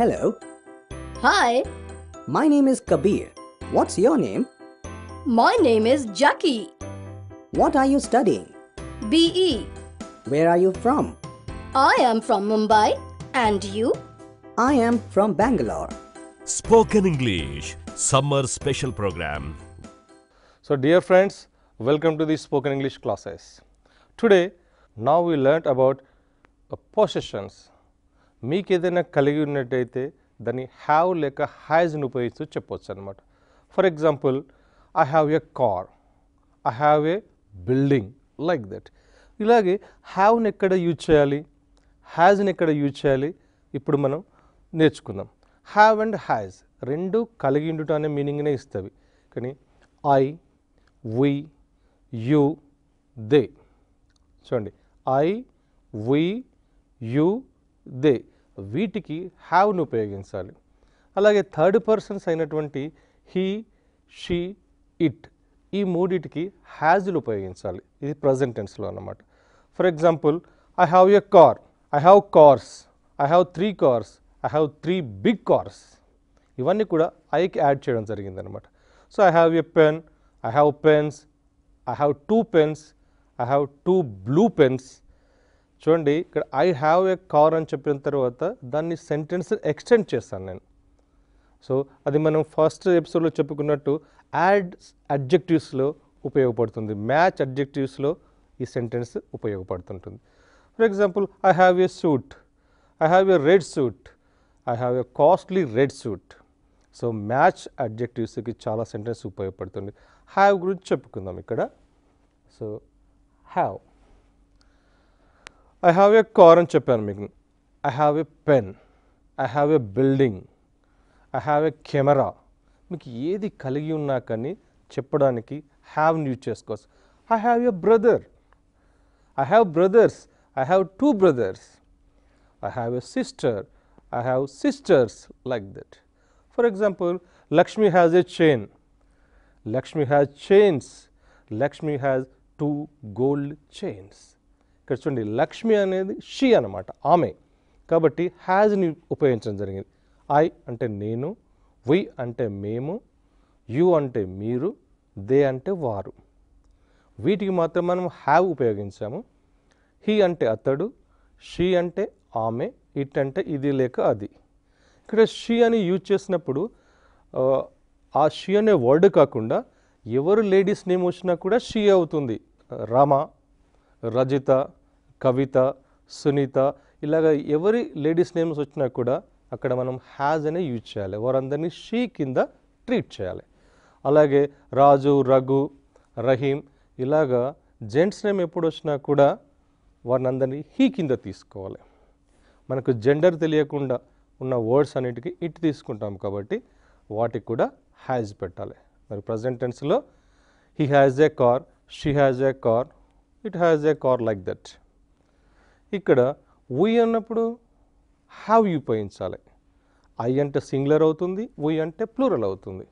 Hello. Hi. My name is Kabir. What's your name? My name is Jackie. What are you studying? BE. Where are you from? I am from Mumbai. And you? I am from Bangalore. Spoken English Summer Special Program. So, dear friends, welcome to the Spoken English classes. Today, now we learnt about uh, possessions మీకు ఏదైనా కలిగి ఉన్నట్టయితే దాన్ని have లేక హ్యాజ్ని ఉపయోగిస్తూ చెప్పవచ్చు అనమాట for example I have a car I have a building like that ఇలాగే హ్యావ్ని ఎక్కడ యూజ్ చేయాలి హ్యాజ్ని ఎక్కడ యూజ్ చేయాలి ఇప్పుడు మనం నేర్చుకుందాం హ్యావ్ అండ్ హ్యాజ్ రెండు కలిగి ఉండుట అనే మీనింగ్నే ఇస్తుంది కానీ ఐ వి యు దే చూడండి ఐ వి యు దే వీటికి హ్యావ్ను ఉపయోగించాలి అలాగే థర్డ్ పర్సన్స్ అయినటువంటి హీ షీ ఇట్ ఈ మూడిటికి హ్యాజ్లు ఉపయోగించాలి ఇది ప్రజెంట్ టెన్స్లో అన్నమాట for example I have a car I have cars I have three cars I have three big cars ఇవన్నీ కూడా ఐకి యాడ్ చేయడం జరిగిందనమాట so I have a pen I have pens I have two pens I have two blue pens చూడండి ఇక్కడ I have a car అని చెప్పిన తర్వాత దాన్ని సెంటెన్స్ ఎక్స్టెండ్ చేస్తాను నేను సో అది మనం ఫస్ట్ ఎపిసోడ్లో చెప్పుకున్నట్టు యాడ్ అడ్జెక్టివ్స్లో ఉపయోగపడుతుంది మ్యాచ్ అడ్జెక్టివ్స్లో ఈ సెంటెన్స్ ఉపయోగపడుతుంటుంది for example I have a suit I have a red suit I have a costly red suit so match అడ్జెక్టివ్స్కి చాలా సెంటెన్స్ ఉపయోగపడుతుంది హ్యావ్ గురించి చెప్పుకుందాం ఇక్కడ so have I have a Koran Chapermigan, I have a pen, I have a building, I have a camera. మీకు ఏది కలిగి ఉన్నా కానీ చెప్పడానికి హ్యావ్ని యూజ్ చేసుకోవచ్చు I have a brother I have brothers I have two brothers I have a sister I have sisters like that for example Lakshmi has a chain Lakshmi has chains Lakshmi has two gold chains ఇక్కడ చూడండి లక్ష్మి అనేది she అనమాట ఆమె కాబట్టి హ్యాజ్ని ఉపయోగించడం జరిగింది I అంటే నేను వి అంటే మేము యు అంటే మీరు దే అంటే వారు వీటికి మాత్రం మనం హ్యావ్ ఉపయోగించాము హీ అంటే అతడు షీ అంటే ఆమె ఇట్ అంటే ఇది లేక అది ఇక్కడ షీ అని యూజ్ చేసినప్పుడు ఆ షీ అనే వర్డ్ కాకుండా ఎవరు లేడీస్ నేమ్ వచ్చినా కూడా షీ అవుతుంది రమ రజిత కవిత సునీత ఇలాగ ఎవరి లేడీస్ నేమ్స్ వచ్చినా కూడా అక్కడ మనం హ్యాజ్ అనే యూజ్ చేయాలి వారందరినీ షీ కింద ట్రీట్ చేయాలి అలాగే రాజు రఘు రహీం ఇలాగా జెంట్స్ నేమ్ ఎప్పుడు వచ్చినా కూడా వారిని అందరినీ హీ కింద తీసుకోవాలి మనకు జెండర్ తెలియకుండా ఉన్న వర్డ్స్ అన్నిటికీ ఇట్ తీసుకుంటాం కాబట్టి వాటికి కూడా హ్యాజ్ పెట్టాలి మరి ప్రజెంట్ టెన్స్లో he has a car she has a car it has a car like that ఇక్కడ ఊయ్ అన్నప్పుడు హ్యావ్ యూ పోయించాలి ఐ అంటే సింగులర్ అవుతుంది ఊయ్ అంటే ప్లూరల్ అవుతుంది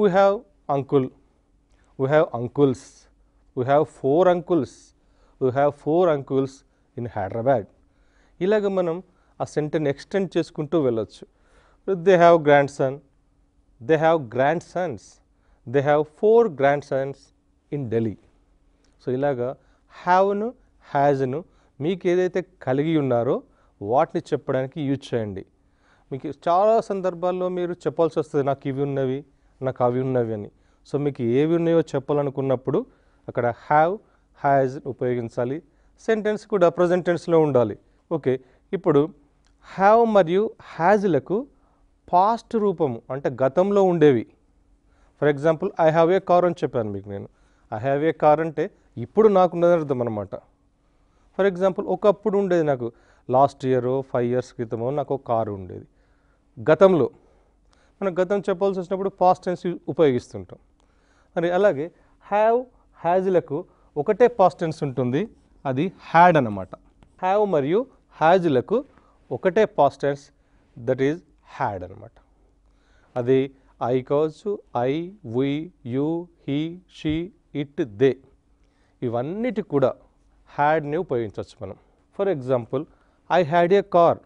we have uncle we have uncles we have four uncles we have four uncles in Hyderabad ఇలాగ మనం ఆ సెంటర్ని ఎక్స్టెండ్ చేసుకుంటూ వెళ్ళొచ్చు they have grandson they have grandsons they have four grand Sons in Delhi so ఇలాగ హ్యావ్ను హ్యాజ్ను మీకు ఏదైతే కలిగి ఉన్నారో వాటిని చెప్పడానికి యూజ్ చేయండి మీకు చాలా సందర్భాల్లో మీరు చెప్పాల్సి వస్తుంది నాకు ఇవి ఉన్నవి నాకు అవి ఉన్నవి అని సో మీకు ఏవి ఉన్నాయో చెప్పాలనుకున్నప్పుడు అక్కడ హ్యావ్ హ్యాజ్ ఉపయోగించాలి సెంటెన్స్ కూడా ప్రజెంట్ టెన్స్లో ఉండాలి ఓకే ఇప్పుడు హ్యావ్ మరియు హ్యాజ్లకు పాస్ట్ రూపము అంటే గతంలో ఉండేవి for example I have a car అని చెప్పాను మీకు నేను ఐ హ్యావ్ ఏ కార్ అంటే ఇప్పుడు నాకున్నదని అర్థం అనమాట ఫర్ ఎగ్జాంపుల్ ఒకప్పుడు ఉండేది నాకు లాస్ట్ ఇయర్ ఫైవ్ ఇయర్స్ క్రితమో నాకు ఒక కారు ఉండేది గతంలో మనం గతం చెప్పాల్సి వచ్చినప్పుడు పాస్ట్ టెన్స్ ఉపయోగిస్తుంటాం మరి అలాగే హ్యావ్ హ్యాజ్లకు ఒకటే పాస్ట్ టెన్స్ ఉంటుంది అది హ్యాడ్ అనమాట హ్యావ్ మరియు హ్యాజ్లకు ఒకటే past tense that is had అనమాట అది ఐ కావచ్చు I we you he she it they ఇవన్నిటి కూడా హ్యాడ్ని ఉపయోగించవచ్చు మనం for example I had a car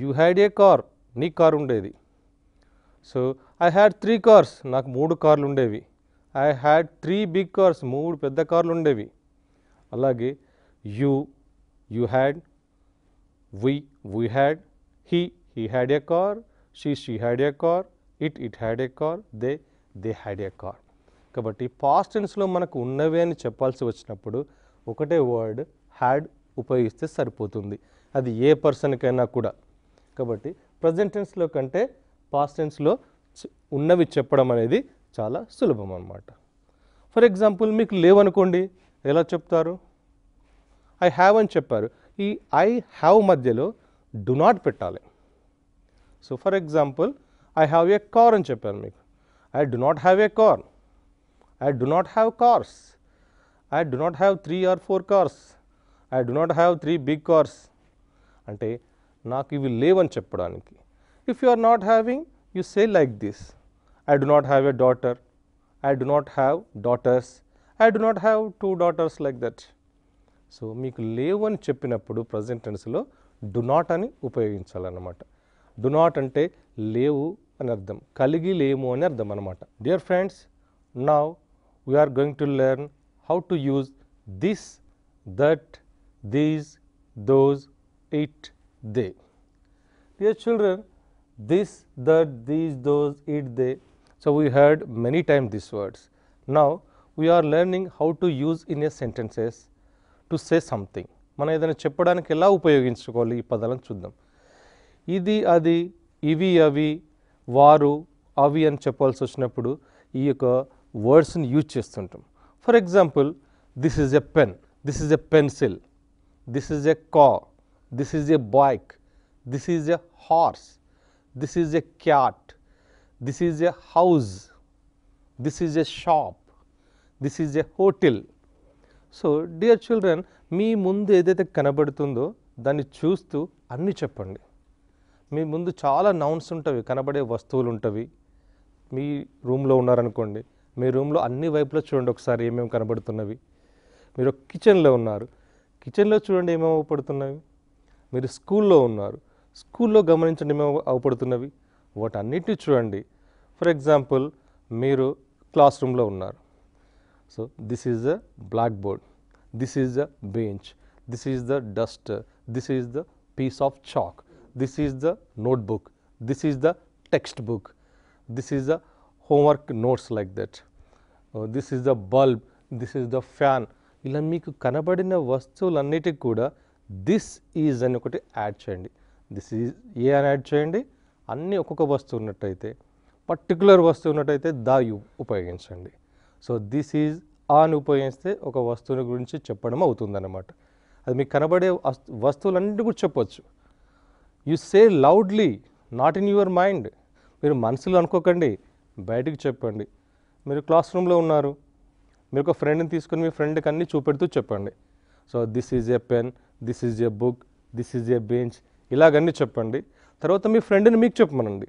you had a car నీ కార్ ఉండేది so I had three cars నాకు మూడు కార్లు ఉండేవి I had three big cars మూడు పెద్ద కార్లు ఉండేవి అలాగే you you had we we had he he had a car she she had a car it it had a car they they had a car కాబట్టి past టెన్స్లో మనకు ఉన్నవే అని చెప్పాల్సి వచ్చినప్పుడు ఒకటే వర్డ్ హ్యాడ్ ఉపయోగిస్తే సరిపోతుంది అది ఏ పర్సన్కైనా కూడా కాబట్టి ప్రజెంట్ టెన్స్లో కంటే పాస్ట్ టెన్స్లో ఉన్నవి చెప్పడం అనేది చాలా సులభం అన్నమాట ఫర్ ఎగ్జాంపుల్ మీకు లేవనుకోండి ఎలా చెప్తారు ఐ హ్యావ్ అని చెప్పారు ఈ ఐ హ్యావ్ మధ్యలో డు నాట్ పెట్టాలి so for example I have a car అని చెప్పారు మీకు I do not have a car I do not have cars I do not have three or four cars I do not have three big cars అంటే నాకు ఇవి లేవని చెప్పడానికి if you are not having you say like this I do not have a daughter I do not have daughters I do not have two daughters like that so మీకు లేవు అని చెప్పినప్పుడు present టెన్స్లో do not అని ఉపయోగించాలన్నమాట do not అంటే లేవు అని అర్థం కలిగి లేము అని అర్థం అనమాట dear friends now we are going to learn how to use this, that, these, those, it, they. Dear children, this, that, these, those, it, they. So, we heard many times these words. Now, we are learning how to use in a sentences to say something. మనం ఏదైనా చెప్పడానికి ఎలా ఉపయోగించుకోవాలి ఈ పదాలను చూద్దాం ఇది అది ఇవి అవి వారు అవి అని చెప్పాల్సి వచ్చినప్పుడు ఈ యొక్క వర్డ్స్ని యూజ్ చేస్తుంటాం For example, this is a pen, this is a pencil, this is a car, this is a bike, this is a horse, this is a cat, this is a house, this is a shop, this is a hotel. So dear children మీ ముందు ఏదైతే కనబడుతుందో దాన్ని చూస్తూ అన్నీ చెప్పండి మీ ముందు చాలా nouns ఉంటవి కనబడే వస్తువులు ఉంటవి మీ రూమ్లో ఉన్నారనుకోండి మీ రూమ్లో అన్ని వైపులో చూడండి ఒకసారి ఏమేమి కనబడుతున్నవి మీరు కిచెన్లో ఉన్నారు కిచెన్లో చూడండి ఏమేమి అవపడుతున్నవి మీరు స్కూల్లో ఉన్నారు స్కూల్లో గమనించండి ఏమేమి అవపడుతున్నవి వాటన్నిటిని చూడండి ఫర్ ఎగ్జాంపుల్ మీరు క్లాస్ రూమ్లో ఉన్నారు so this is the blackboard this is the bench this is the dust this is the piece of chalk this is the notebook this is the textbook this is the homework notes like that this is the bulb this is the fan ఇలా మీకు కనబడిన వస్తువులన్నిటికి కూడా this is అని ఒకటి add చేయండి this is ఏ అని add చేయండి అన్నీ ఒక్కొక్క వస్తువు ఉన్నట్టయితే పర్టికులర్ వస్తువు ఉన్నట్టయితే దా ఉపయోగించండి సో దిస్ ఈజ్ ఆన్ ఉపయోగిస్తే ఒక వస్తువుని గురించి చెప్పడం అవుతుందన్నమాట అది మీకు కనబడే వస్తువులన్నిటి గురించి చెప్పవచ్చు you say loudly not in your mind మీరు మనసులో అనుకోకండి బయటకు చెప్పండి మీరు క్లాస్ రూమ్లో ఉన్నారు మీరు ఒక ఫ్రెండ్ని తీసుకొని మీ ఫ్రెండ్కి అన్నీ చూపెడుతూ చెప్పండి so this is a pen this is a book this is a bench ఇలాగన్నీ చెప్పండి తర్వాత మీ ఫ్రెండ్ని మీకు చెప్పమనండి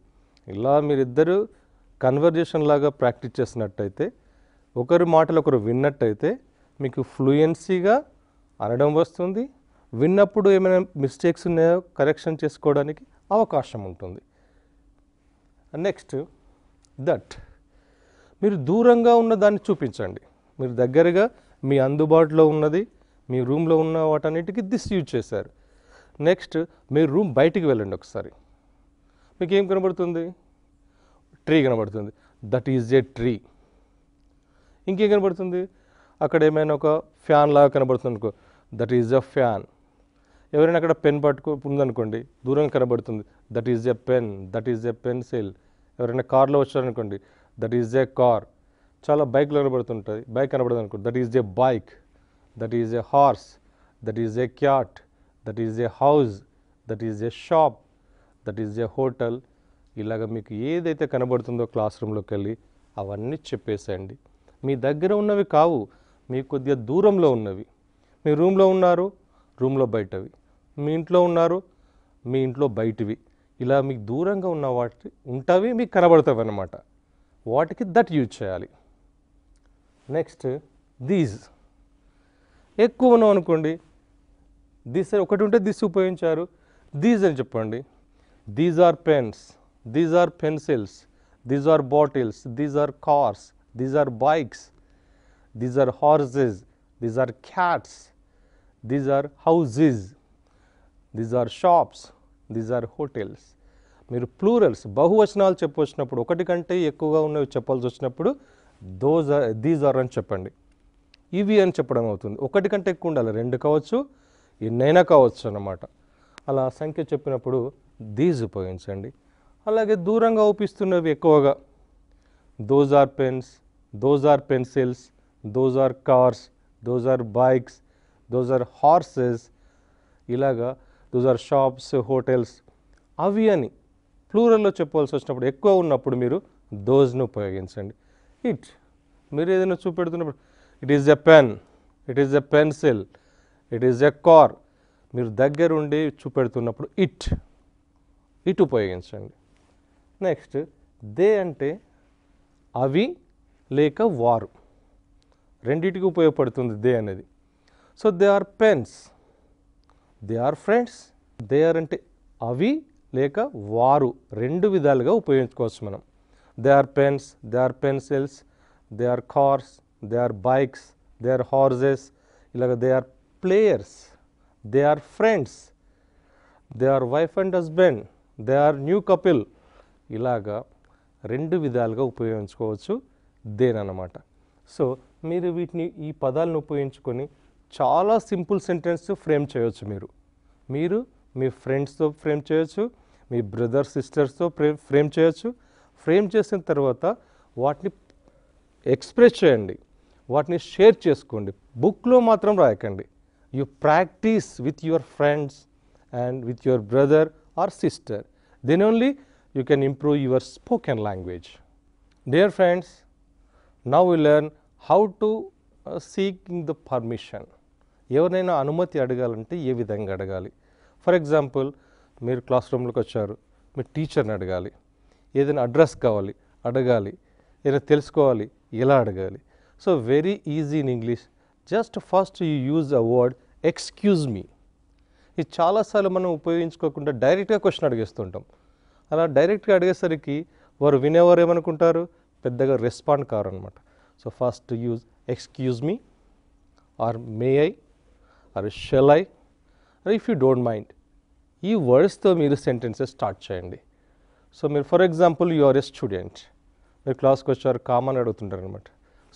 ఇలా మీరిద్దరు కన్వర్జేషన్ లాగా ప్రాక్టీస్ చేసినట్టయితే ఒకరి మాటలు ఒకరు విన్నట్టయితే మీకు ఫ్లూయెన్సీగా అనడం వస్తుంది విన్నప్పుడు ఏమైనా మిస్టేక్స్ ఉన్నాయో కరెక్షన్ చేసుకోవడానికి అవకాశం ఉంటుంది నెక్స్ట్ దట్ మీరు దూరంగా ఉన్న దాన్ని చూపించండి మీరు దగ్గరగా మీ అందుబాటులో ఉన్నది మీ రూమ్లో ఉన్న వాటన్నిటికీ దిస్ యూజ్ చేశారు నెక్స్ట్ మీరు రూమ్ బయటికి వెళ్ళండి ఒకసారి మీకు ఏం కనబడుతుంది ట్రీ కనబడుతుంది దట్ ఈజ్ ఏ ట్రీ ఇంకేం కనబడుతుంది అక్కడ ఏమైనా ఒక ఫ్యాన్ లాగా కనబడుతుంది అనుకో దట్ ఈజ్ అ ఫ్యాన్ ఎవరైనా అక్కడ పెన్ పట్టుకు ఉందనుకోండి దూరం కనబడుతుంది that is a pen that is a pencil ఎవరైనా కార్లో వచ్చారనుకోండి దట్ ఈజ్ ఏ కార్ చాలా బైక్లు కనబడుతుంటుంది బైక్ కనబడదు అనుకో that is a bike that is a horse that is a cat that is a house that is a shop that is a hotel ఇలాగ మీకు ఏదైతే కనబడుతుందో క్లాస్ రూమ్లోకి వెళ్ళి అవన్నీ చెప్పేసేయండి మీ దగ్గర ఉన్నవి కావు మీ కొద్దిగా దూరంలో ఉన్నవి మీ రూమ్లో ఉన్నారు రూమ్లో బయటవి మీ ఇంట్లో ఉన్నారు మీ ఇంట్లో బయటివి ఇలా మీకు దూరంగా ఉన్న వాటి ఉంటవి మీకు కనబడతావి అన్నమాట వాటికి దట్ యూజ్ చేయాలి నెక్స్ట్ దీస్ ఎక్కువ ఉన్నాం అనుకోండి దిస్ ఒకటి ఉంటే దిస్ ఉపయోగించారు దీస్ అని చెప్పండి these are pens these are pencils these are bottles these are cars these are bikes these are horses these are cats these are houses these are shops these are hotels మీరు plurals బహువచనాలు చెప్పొచ్చినప్పుడు ఒకటి కంటే ఎక్కువగా ఉన్నవి చెప్పాల్సి వచ్చినప్పుడు దోజ are are అని చెప్పండి ఇవి అని చెప్పడం అవుతుంది ఒకటి కంటే ఎక్కువ ఉండాలి రెండు కావచ్చు ఎన్నైనా కావచ్చు అన్నమాట అలా సంఖ్య చెప్పినప్పుడు దీజ్ ఉపయోగించండి అలాగే దూరంగా ఊపిస్తున్నవి ఎక్కువగా those are pens those are pencils those are cars those are bikes those are horses ఇలాగా దోజ్ ఆర్ షాప్స్ హోటల్స్ అవి అని ప్లూరల్లో చెప్పవలసి వచ్చినప్పుడు ఎక్కువ ఉన్నప్పుడు మీరు దోజ్ను ఉపయోగించండి ఇట్ మీరు ఏదైనా చూపెడుతున్నప్పుడు it is a pen it is a pencil it is a car మీరు దగ్గరుండి చూపెడుతున్నప్పుడు ఇట్ ఇట్ ఉపయోగించండి నెక్స్ట్ దే అంటే అవి లేక వారు రెండింటికి ఉపయోగపడుతుంది దే అనేది so they are pens they are friends they are అంటే అవి లేక వారు రెండు విధాలుగా ఉపయోగించుకోవచ్చు మనం they are pens they are pencils they are cars they are bikes they are horses ఇలాగ they are players they are friends they are wife and husband they are new couple ఇలాగా రెండు విధాలుగా ఉపయోగించుకోవచ్చు దేనన్నమాట సో మీరు వీటిని ఈ పదాలను ఉపయోగించుకొని చాలా సింపుల్ సెంటెన్స్ ఫ్రేమ్ చేయవచ్చు మీరు మీరు మీ ఫ్రెండ్స్తో ఫ్రేమ్ చేయొచ్చు మీ బ్రదర్ సిస్టర్స్తో ఫ్రేమ్ ఫ్రేమ్ చేయొచ్చు ఫ్రేమ్ చేసిన తర్వాత వాటిని ఎక్స్ప్రెస్ చేయండి వాటిని షేర్ చేసుకోండి బుక్లో మాత్రం రాయకండి you practice with your friends and with your brother or sister then only you can improve your spoken language dear friends now we learn how to seeking the permission ఎవరినైనా అనుమతి అడగాలంటే ఏ విధంగా అడగాలి ఫర్ ఎగ్జాంపుల్ మీరు class రూమ్లోకి వచ్చారు మీరు టీచర్ని అడగాలి ఏదైనా అడ్రస్ కావాలి అడగాలి ఏదైనా తెలుసుకోవాలి ఎలా అడగాలి so very easy in English just first you use a word excuse me ఇది చాలాసార్లు మనం ఉపయోగించుకోకుండా డైరెక్ట్గా క్వశ్చన్ అడిగేస్తుంటాం అలా డైరెక్ట్గా అడిగేసరికి వారు వినేవారు ఏమనుకుంటారు పెద్దగా రెస్పాండ్ కారు అనమాట so first use excuse me or may I or shall I if you don't mind ఈ వర్డ్స్తో మీరు సెంటెన్సెస్ స్టార్ట్ చేయండి సో మీరు for example you are a student మీరు క్లాస్కి వచ్చారు కామన్ అడుగుతుంటారు అనమాట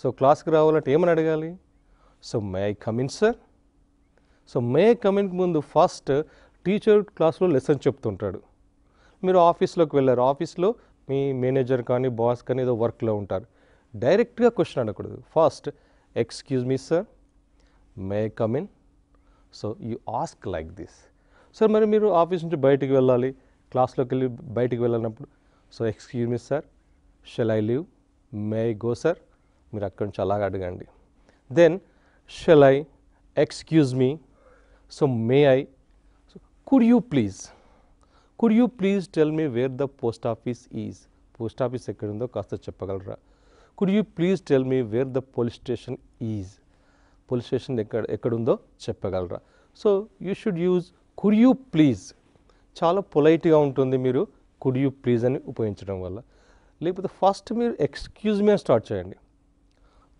సో క్లాస్కి రావాలంటే ఏమని అడగాలి so may I come in sir so may కమిన్కి ముందు ఫస్ట్ టీచర్ క్లాస్లో లెసన్ చెప్తుంటాడు మీరు ఆఫీస్లోకి వెళ్ళారు ఆఫీస్లో మీ మేనేజర్ కానీ బాస్ కానీ ఏదో వర్క్లో ఉంటారు డైరెక్ట్గా క్వశ్చన్ అడగకూడదు first excuse me sir may come in so you ask like this sir మరి మీరు ఆఫీస్ నుంచి బయటికి వెళ్ళాలి క్లాస్లోకి వెళ్ళి బయటికి వెళ్ళినప్పుడు so excuse me sir shall I leave may I go sir మీరు అక్కడి నుంచి అలాగ అడగండి then shall I excuse me so may I could you please could you please tell me where the post office is post office ఎక్కడుందో కాస్త చెప్పగలరా could you please tell me where the police station is police station ఎక్కడ ఎక్కడుందో చెప్పగలరా so you should use could you please చాలా పొలైట్గా ఉంటుంది మీరు కుడ్ యూ ప్లీజ్ అని ఉపయోగించడం వల్ల లేకపోతే ఫస్ట్ మీరు ఎక్స్క్యూజ్ మీ స్టార్ట్ చేయండి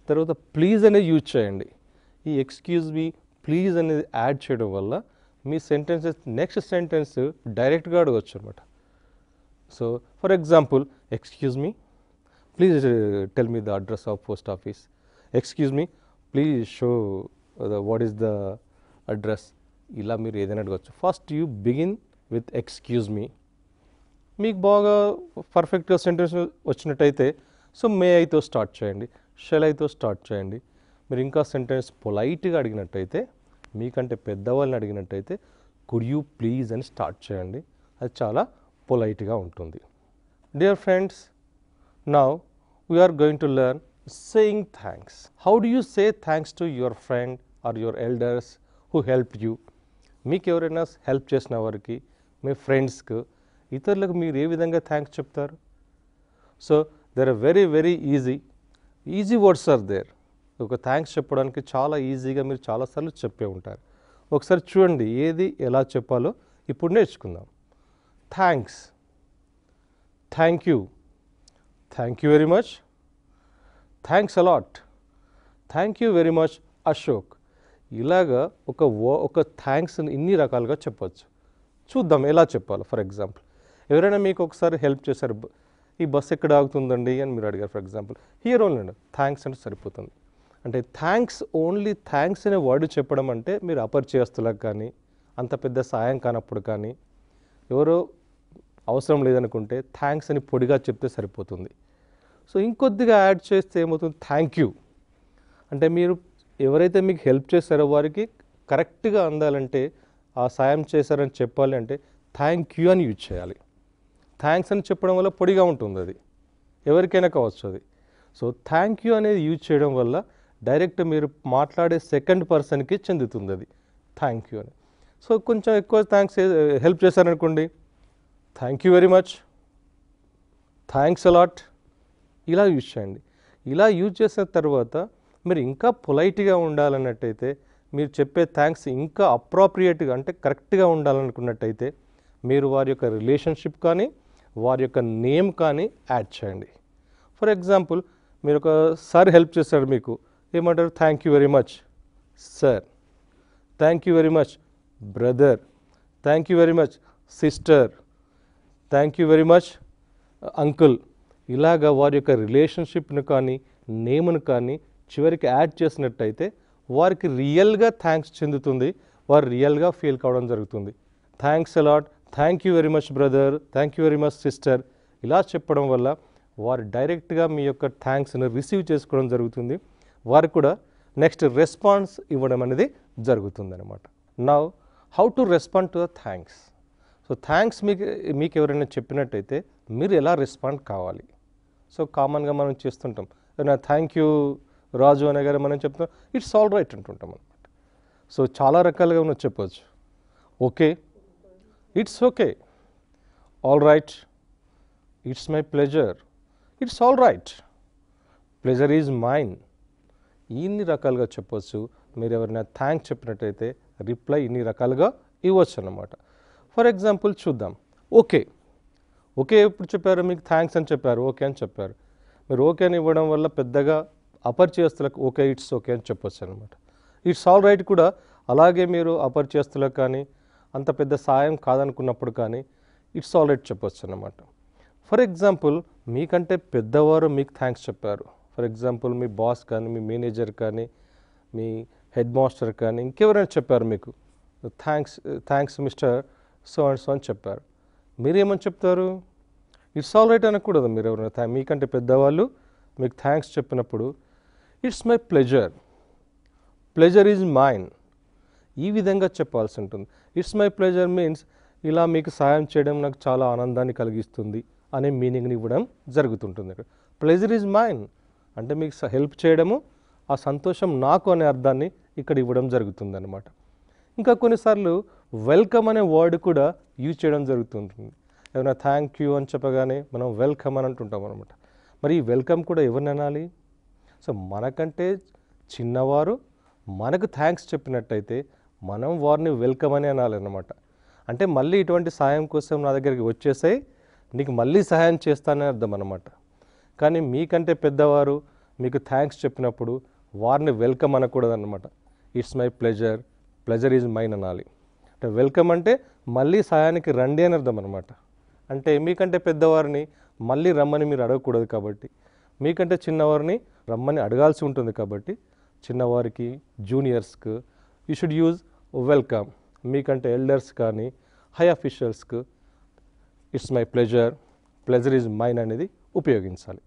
తర్వాత ప్లీజ్ అనేది యూజ్ చేయండి ఈ ఎక్స్క్యూజ్ మీ ప్లీజ్ అనేది యాడ్ చేయడం వల్ల మీ సెంటెన్సెస్ నెక్స్ట్ సెంటెన్స్ డైరెక్ట్గా అడగచ్చు అనమాట so for example excuse me please tell me the address of post office excuse me please show the what is the address ఇలా మీరు ఏదైనా అడగచ్చు first you begin with excuse me మీకు బాగా పర్ఫెక్ట్గా సెంటెన్స్ వచ్చినట్టయితే సో మే అయితే స్టార్ట్ చేయండి షెల్ అయితే స్టార్ట్ చేయండి మీరు ఇంకా సెంటెన్స్ పొలైట్గా అడిగినట్టయితే మీకంటే పెద్దవాళ్ళని అడిగినట్టయితే కుడ్ యూ ప్లీజ్ అని స్టార్ట్ చేయండి అది చాలా పొలైట్గా ఉంటుంది dear friends now we're going to learn saying thanks. How do you say thanks to your friend or your elders who helped you? మీకు ఎవరైనా హెల్ప్ చేసిన వారికి మీ ఫ్రెండ్స్కు ఇతరులకు మీరు ఏ విధంగా థ్యాంక్స్ చెప్తారు so there are very very easy easy words are there ఒక thanks చెప్పడానికి చాలా ఈజీగా మీరు చాలాసార్లు చెప్పే ఉంటారు ఒకసారి చూడండి ఏది ఎలా చెప్పాలో ఇప్పుడు నేర్చుకుందాం thanks thank you thank you very much thanks a lot thank you very much Ashok ఇలాగ ఒక ఒక థ్యాంక్స్ని ఇన్ని రకాలుగా చెప్పచ్చు చూద్దాం ఎలా చెప్పాలి ఫర్ ఎగ్జాంపుల్ ఎవరైనా మీకు ఒకసారి హెల్ప్ చేశారు ఈ బస్ ఎక్కడ ఆగుతుందండి అని మీరు అడిగారు for example here only thanks అంటే సరిపోతుంది అంటే థ్యాంక్స్ ఓన్లీ థ్యాంక్స్ అనే వర్డ్ చెప్పడం అంటే మీరు అపరిచయస్తులకు కానీ అంత పెద్ద సాయం కానప్పుడు కానీ ఎవరో అవసరం లేదనుకుంటే థ్యాంక్స్ అని పొడిగా చెప్తే సరిపోతుంది సో ఇంకొద్దిగా యాడ్ చేస్తే ఏమవుతుంది థ్యాంక్ యూ అంటే మీరు ఎవరైతే మీకు హెల్ప్ చేశారో వారికి కరెక్ట్గా అందాలంటే ఆ సాయం చేశారని చెప్పాలి అంటే థ్యాంక్ యూ అని యూజ్ చేయాలి థ్యాంక్స్ అని చెప్పడం వల్ల పొడిగా ఉంటుంది అది ఎవరికైనా కావచ్చు అది సో థ్యాంక్ యూ అనేది యూజ్ చేయడం వల్ల డైరెక్ట్ మీరు మాట్లాడే సెకండ్ పర్సన్కి చెందుతుంది అది థ్యాంక్ యూ అని సో కొంచెం ఎక్కువ థ్యాంక్స్ హెల్ప్ చేశారనుకోండి thank you very much thanks a lot ఇలా యూజ్ చేయండి ఇలా యూజ్ చేసిన తర్వాత మీరు ఇంకా పొలైట్గా ఉండాలన్నట్టయితే మీరు చెప్పే థ్యాంక్స్ ఇంకా అప్రాప్రియేట్గా అంటే కరెక్ట్గా ఉండాలనుకున్నట్టయితే మీరు వారి యొక్క రిలేషన్షిప్ కానీ వారి యొక్క నేమ్ కానీ యాడ్ చేయండి ఫర్ ఎగ్జాంపుల్ మీరు ఒక సార్ హెల్ప్ చేశారు మీకు ఏమంటారు thank you very much sir thank you very much brother thank you very much sister thank you very much uncle ఇలాగ వారి యొక్క రిలేషన్షిప్ను కానీ నేమ్ను కానీ చివరికి యాడ్ చేసినట్టయితే వారికి రియల్గా థ్యాంక్స్ చెందుతుంది వారు రియల్గా ఫీల్ కావడం జరుగుతుంది thanks a lot thank you very much brother thank you very much sister ఇలా చెప్పడం వల్ల వారు డైరెక్ట్గా మీ యొక్క థ్యాంక్స్ని రిసీవ్ చేసుకోవడం జరుగుతుంది వారు కూడా నెక్స్ట్ రెస్పాన్స్ ఇవ్వడం అనేది జరుగుతుంది అనమాట now how to respond to the thanks so thanks మీకు మీకు ఎవరైనా చెప్పినట్టయితే మీరు ఎలా రెస్పాండ్ కావాలి సో కామన్గా మనం చేస్తుంటాం నా థ్యాంక్ యూ రాజు అనే గారు మనం చెప్తాం ఇట్స్ ఆల్ రైట్ అంటుంటాం అనమాట సో చాలా రకాలుగా మనం చెప్పవచ్చు okay it's okay all right it's my pleasure it's all right pleasure is mine ఇన్ని రకాలుగా చెప్పవచ్చు మీరు ఎవరైనా థ్యాంక్స్ చెప్పినట్టయితే రిప్లై ఇన్ని రకాలుగా ఇవ్వచ్చు అనమాట ఫర్ ఎగ్జాంపుల్ చూద్దాం ఓకే ఓకే ఎప్పుడు చెప్పారు మీకు థ్యాంక్స్ అని చెప్పారు ఓకే అని చెప్పారు మీరు ఓకే అని ఇవ్వడం వల్ల పెద్దగా అపరిచయస్తులకు ఓకే ఇట్స్ ఓకే అని చెప్పొచ్చు అనమాట ఇట్స్ ఆల్ రైట్ కూడా అలాగే మీరు అపరిచయస్తులకు కానీ అంత పెద్ద సాయం కాదనుకున్నప్పుడు కానీ ఇట్స్ ఆల్ రైట్ చెప్పొచ్చు అనమాట ఫర్ ఎగ్జాంపుల్ మీకంటే పెద్దవారు మీకు థ్యాంక్స్ చెప్పారు ఫర్ ఎగ్జాంపుల్ మీ బాస్ కానీ మీ మేనేజర్ కానీ మీ హెడ్ మాస్టర్ కానీ ఇంకెవరైనా చెప్పారు మీకు thanks thanks mister so and so అని చెప్పారు మీరేమని చెప్తారు ఇట్స్ ఆల్ రైట్ అనకూడదు మీరు ఎవరైనా థ్యాంక్ మీకంటే పెద్దవాళ్ళు మీకు థ్యాంక్స్ చెప్పినప్పుడు it's my pleasure pleasure is mine ఈ విధంగా చెప్పాల్సి ఉంటుంది ఇట్స్ మై ప్లెజర్ మీన్స్ ఇలా మీకు సాయం చేయడం నాకు చాలా ఆనందాన్ని కలిగిస్తుంది అనే మీనింగ్ని ఇవ్వడం జరుగుతుంటుంది ఇక్కడ ప్లెజర్ ఈజ్ మైన్ అంటే మీకు హెల్ప్ చేయడము ఆ సంతోషం నాకు అనే అర్థాన్ని ఇక్కడ ఇవ్వడం జరుగుతుంది ఇంకా కొన్నిసార్లు వెల్కమ్ అనే వర్డ్ కూడా యూజ్ చేయడం జరుగుతుంటుంది ఏమైనా థ్యాంక్ యూ అని చెప్పగానే మనం వెల్కమ్ అని అంటుంటాం అనమాట మరి ఈ వెల్కమ్ కూడా ఎవరిని అనాలి సో మనకంటే చిన్నవారు మనకు థ్యాంక్స్ చెప్పినట్టయితే మనం వారిని వెల్కమ్ అని అనాలన్నమాట అంటే మళ్ళీ ఇటువంటి సాయం కోసం నా దగ్గరికి వచ్చేసాయి నీకు మళ్ళీ సహాయం చేస్తానని అర్థం అనమాట కానీ మీకంటే పెద్దవారు మీకు థ్యాంక్స్ చెప్పినప్పుడు వారిని వెల్కమ్ అనకూడదు అనమాట it's my pleasure pleasure is mine అనాలి అంటే వెల్కమ్ అంటే మళ్ళీ సహాయానికి రండి అని అర్థం అనమాట అంటే మీకంటే పెద్దవారిని మళ్ళీ రమ్మని మీరు అడగకూడదు కాబట్టి మీకంటే చిన్నవారిని రమ్మని అడగాల్సి ఉంటుంది కాబట్టి చిన్నవారికి జూనియర్స్కు యూ షుడ్ యూజ్ వెల్కమ్ మీకంటే ఎల్డర్స్ కానీ హై అఫీషియల్స్కు it's my pleasure pleasure is mine అనేది ఉపయోగించాలి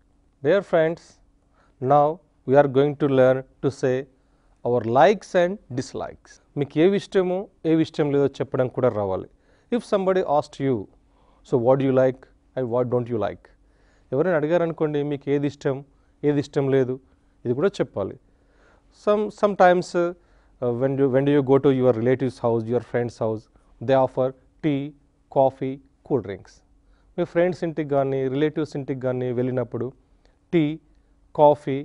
dear friends now we're going to learn to say our likes and dislikes మీకు ఏవి ఇష్టమో ఏవి ఇష్టం లేదో చెప్పడం కూడా రావాలి if somebody asked you so what you like and what don't you like ఎవరైనా అడిగారనుకోండి మీకు ఏది ఇష్టం ఏది ఇష్టం లేదు ఇది కూడా చెప్పాలి some sometimes when you when you go to your relatives house your friends house they offer tea coffee cool drinks మీ ఫ్రెండ్స్ ఇంటికి కానీ రిలేటివ్స్ ఇంటికి కానీ వెళ్ళినప్పుడు టీ కాఫీ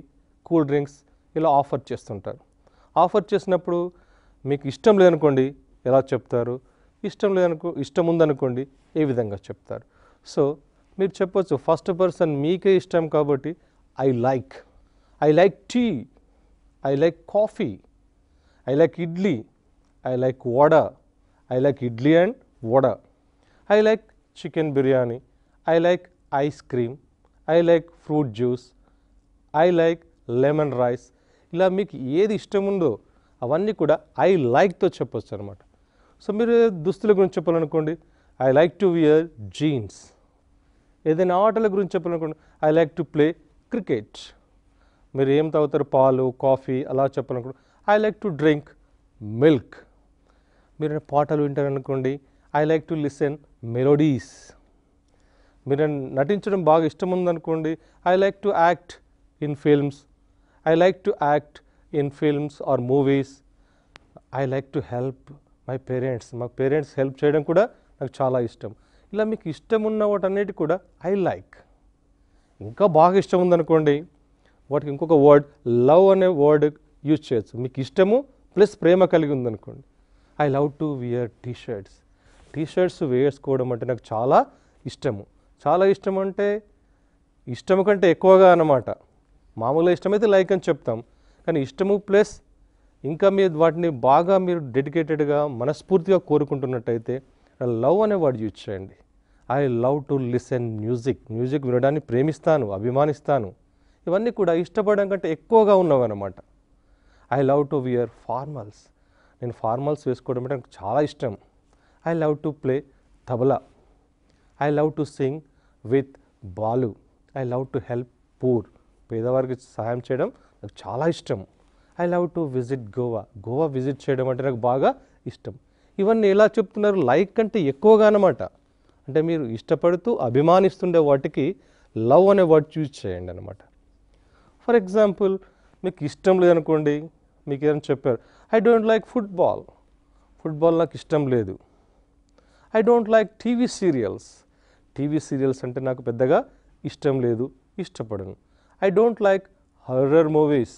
కూల్ డ్రింక్స్ ఇలా ఆఫర్ చేస్తుంటారు ఆఫర్ చేసినప్పుడు మీకు ఇష్టం లేదనుకోండి ఎలా చెప్తారు ఇష్టం లేదనుకో ఇష్టం ఉందనుకోండి ఏ విధంగా చెప్తారు సో మీరు చెప్పొచ్చు ఫస్ట్ పర్సన్ మీకే ఇష్టం కాబట్టి I like I like tea I like coffee I like idli I like vada I like idli and vada I like chicken biryani I like ice cream I like fruit juice I like lemon rice ఇలా మీకు ఏది ఇష్టం ఉందో అవన్నీ కూడా ఐ లైక్తో చెప్పొచ్చు అనమాట so మీరు దుస్తుల గురించి చెప్పాలనుకోండి I like to wear jeans ఏదైనా ఆటల గురించి చెప్పాలనుకోండి I like to play cricket మీరు ఏం తాగుతారు పాలు కాఫీ అలా చెప్పాలనుకోండి I like to drink milk మీరు పాటలు వింటారనుకోండి I like to listen melodies మీరు నటించడం బాగా ఇష్టం ఉందనుకోండి I like to act in films I like to act in films or movies I like to help my parents మా పేరెంట్స్ హెల్ప్ చేయడం కూడా నాకు చాలా ఇష్టం ఇలా మీకు ఇష్టం ఉన్న వాటన్నిటి కూడా ఐ లైక్ ఇంకా బాగా ఇష్టం ఉందనుకోండి వాటికి ఇంకొక వర్డ్ లవ్ అనే వర్డ్ యూజ్ చేయొచ్చు మీకు ఇష్టము ప్లస్ ప్రేమ కలిగి ఉందనుకోండి I love to wear T shirts T shirts వేసుకోవడం అంటే నాకు చాలా ఇష్టము చాలా ఇష్టం అంటే ఇష్టం కంటే ఎక్కువగా అన్నమాట మామూలుగా ఇష్టమైతే లైక్ అని చెప్తాం కానీ ఇష్టము ప్లస్ ఇంకా మీరు వాటిని బాగా మీరు డెడికేటెడ్గా మనస్ఫూర్తిగా కోరుకుంటున్నట్టయితే లవ్ అనే వాడు యూజ్ చేయండి I love to listen music music వినడాన్ని ప్రేమిస్తాను అభిమానిస్తాను ఇవన్నీ కూడా ఇష్టపడడం కంటే ఎక్కువగా ఉన్నవన్నమాట I love to wear formals నేను ఫార్మల్స్ వేసుకోవడం అంటే నాకు చాలా ఇష్టం I love to play tabla I love to sing with Balu I love to help poor పేదవారికి సహాయం చేయడం నాకు చాలా ఇష్టం I love to visit Goa Goa visit చేయడం అంటే నాకు బాగా ఇష్టం ఇవన్నీ ఎలా చెప్తున్నారు లైక్ కంటే ఎక్కువగా అనమాట అంటే మీరు ఇష్టపడుతూ అభిమానిస్తుండే వాటికి లవ్ అనే వర్డ్ చూజ్ చేయండి అనమాట ఫర్ ఎగ్జాంపుల్ మీకు ఇష్టం లేదనుకోండి మీకు ఏమైనా చెప్పారు I don't like football football నాకు ఇష్టం లేదు I don't like TV serials TV serials అంటే నాకు పెద్దగా ఇష్టం లేదు ఇష్టపడను I don't like horror movies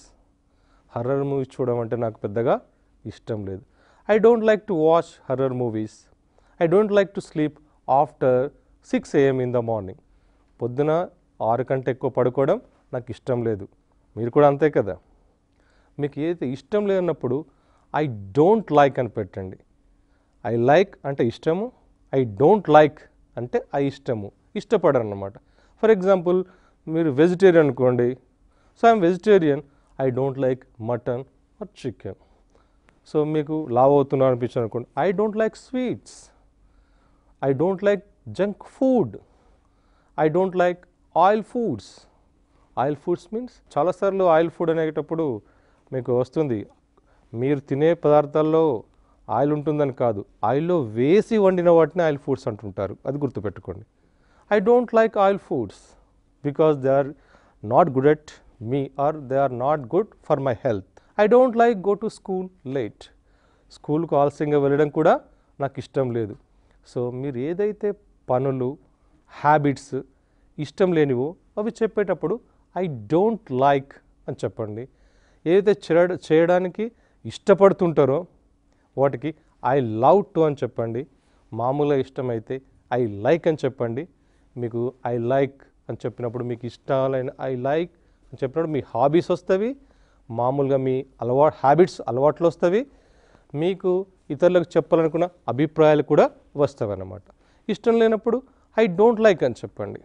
horror movies చూడడం అంటే నాకు పెద్దగా ఇష్టం లేదు I don't like to watch horror movies I don't like to sleep after six AM in the morning పొద్దున ఆరు కంటే ఎక్కువ పడుకోవడం నాకు ఇష్టం లేదు మీరు కూడా అంతే కదా మీకు ఏదైతే ఇష్టం లేనప్పుడు ఐ డోంట్ లైక్ అని పెట్టండి ఐ లైక్ అంటే ఇష్టము ఐ డోంట్ లైక్ అంటే ఐ ఇష్టము ఇష్టపడరు అన్నమాట ఫర్ ఎగ్జాంపుల్ మీరు వెజిటేరియన్ అనుకోండి so I'm vegetarian I don't like mutton or chicken so మీకు లావ్ అవుతున్నా అనిపించింది అనుకోండి I don't like sweets I don't like junk food I don't like oil foods oil foods means చాలాసార్లు ఆయిల్ ఫుడ్ అనేటప్పుడు మీకు వస్తుంది మీరు తినే పదార్థాల్లో ఆయిల్ ఉంటుందని కాదు ఆయిల్లో వేసి వండిన వాటిని ఆయిల్ ఫుడ్స్ అంటుంటారు అది గుర్తుపెట్టుకోండి I don't like oil foods because they are not good at me or they are not good for my health. I do not like go to school late. స్కూల్కు ఆలస్యంగా వెళ్ళడం కూడా నాకు ఇష్టం లేదు సో మీరు ఏదైతే పనులు హ్యాబిట్స్ ఇష్టం లేనివో అవి చెప్పేటప్పుడు ఐ డోంట్ లైక్ అని చెప్పండి ఏదైతే చేయడానికి ఇష్టపడుతుంటారో వాటికి ఐ లవ్ టు అని చెప్పండి మామూలుగా ఇష్టమైతే ఐ లైక్ అని చెప్పండి మీకు ఐ లైక్ అని చెప్పినప్పుడు మీకు ఇష్టాలైన ఐ లైక్ చెప్పినప్పుడు మీ హాబీస్ వస్తవి మామూలుగా మీ అలవా హ్యాబిట్స్ అలవాట్లు వస్తవి మీకు ఇతరులకు చెప్పాలనుకున్న అభిప్రాయాలు కూడా వస్తాయి అన్నమాట ఇష్టం లేనప్పుడు ఐ డోంట్ లైక్ అని చెప్పండి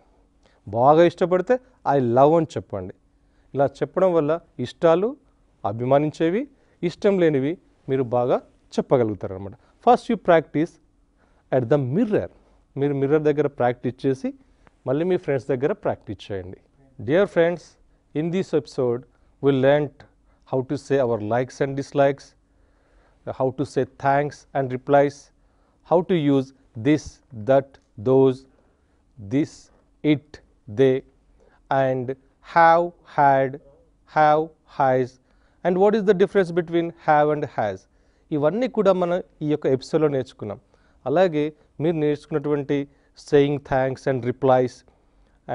బాగా ఇష్టపడితే ఐ లవ్ అని చెప్పండి ఇలా చెప్పడం వల్ల ఇష్టాలు అభిమానించేవి ఇష్టం లేనివి మీరు బాగా చెప్పగలుగుతారు అనమాట first you practice at the mirror మీరు మిర్రర్ దగ్గర ప్రాక్టీస్ చేసి మళ్ళీ మీ ఫ్రెండ్స్ దగ్గర ప్రాక్టీస్ చేయండి dear friends In this episode, we learnt how to say our likes and dislikes, how to say thanks and replies, how to use this, that, those, this, it, they, and how, had, have, has, and what is the difference between have and has ఇవన్నీ కూడా మనం ఈ యొక్క ఎపిసోడ్లో నేర్చుకున్నాం అలాగే మీరు నేర్చుకున్నటువంటి saying thanks and replies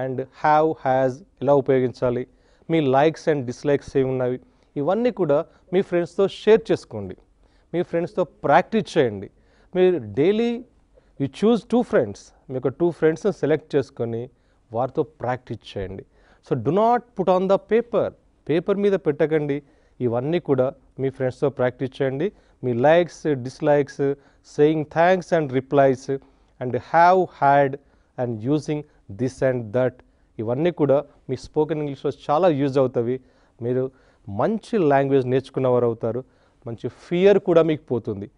and have has ఎలా ఉపయోగించాలి మీ లైక్స్ అండ్ డిస్లైక్స్ ఏమి ఉన్నవి ఇవన్నీ కూడా మీ ఫ్రెండ్స్తో షేర్ చేసుకోండి మీ ఫ్రెండ్స్తో ప్రాక్టీస్ చేయండి మీరు daily you choose two friends మీకు టూ ఫ్రెండ్స్ని సెలెక్ట్ చేసుకొని వారితో ప్రాక్టీస్ చేయండి so do not put on the paper paper మీద పెట్టకండి ఇవన్నీ కూడా మీ ఫ్రెండ్స్తో ప్రాక్టీస్ చేయండి మీ likes dislikes saying thanks and replies and have had and using this and that ఇవన్నీ కూడా మీ స్పోకెన్ ఇంగ్లీష్లో చాలా యూజ్ అవుతాయి మీరు మంచి లాంగ్వేజ్ నేర్చుకున్నవారు అవుతారు మంచి ఫియర్ కూడా మీకు పోతుంది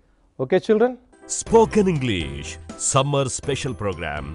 okay children spoken English summer special programme